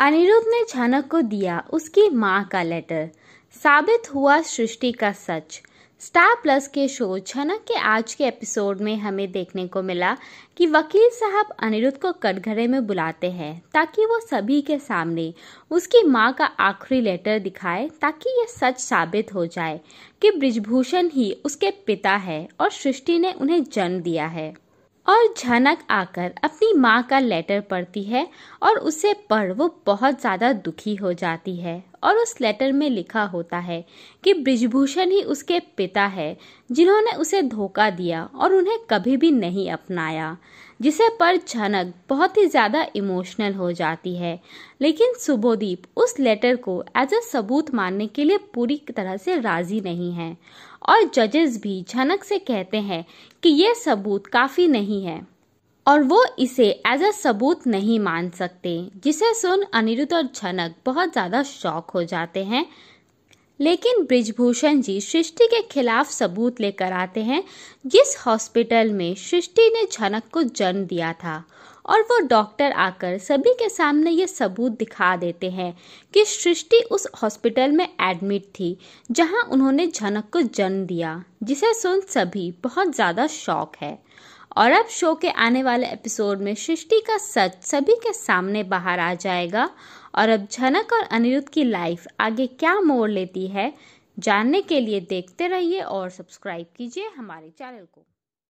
अनिरुद्ध ने झनक को दिया उसकी माँ का लेटर साबित हुआ सृष्टि का सच स्टार प्लस के शो छनक के आज के एपिसोड में हमें देखने को मिला कि वकील साहब अनिरुद्ध को कटघरे में बुलाते हैं ताकि वो सभी के सामने उसकी माँ का आखिरी लेटर दिखाए ताकि ये सच साबित हो जाए कि ब्रिजभूषण ही उसके पिता है और सृष्टि ने उन्हें जन्म दिया है और झनक आकर अपनी माँ का लेटर पढ़ती है और उसे पढ़ वो बहुत ज़्यादा दुखी हो जाती है और उस लेटर में लिखा होता है कि ब्रिजभूषण ही उसके पिता है जिन्होंने उसे धोखा दिया और उन्हें कभी भी नहीं अपनाया जिसे पर झनक बहुत ही ज़्यादा इमोशनल हो जाती है लेकिन सुबोदीप उस लेटर को एज अ सबूत मानने के लिए पूरी तरह से राज़ी नहीं है और जजेस भी झनक से कहते हैं कि यह सबूत काफ़ी नहीं है और वो इसे एज अ सबूत नहीं मान सकते जिसे सुन अनिरुद्ध और झनक बहुत ज़्यादा शौक हो जाते हैं लेकिन ब्रिजभूषण जी सृष्टि के खिलाफ सबूत लेकर आते हैं जिस हॉस्पिटल में सृष्टि ने झनक को जन्म दिया था और वो डॉक्टर आकर सभी के सामने ये सबूत दिखा देते हैं कि सृष्टि उस हॉस्पिटल में एडमिट थी जहां उन्होंने झनक को जन्म दिया जिसे सुन सभी बहुत ज़्यादा शौक है और अब शो के आने वाले एपिसोड में सृष्टि का सच सभी के सामने बाहर आ जाएगा और अब झनक और अनिरुद्ध की लाइफ आगे क्या मोड़ लेती है जानने के लिए देखते रहिए और सब्सक्राइब कीजिए हमारे चैनल को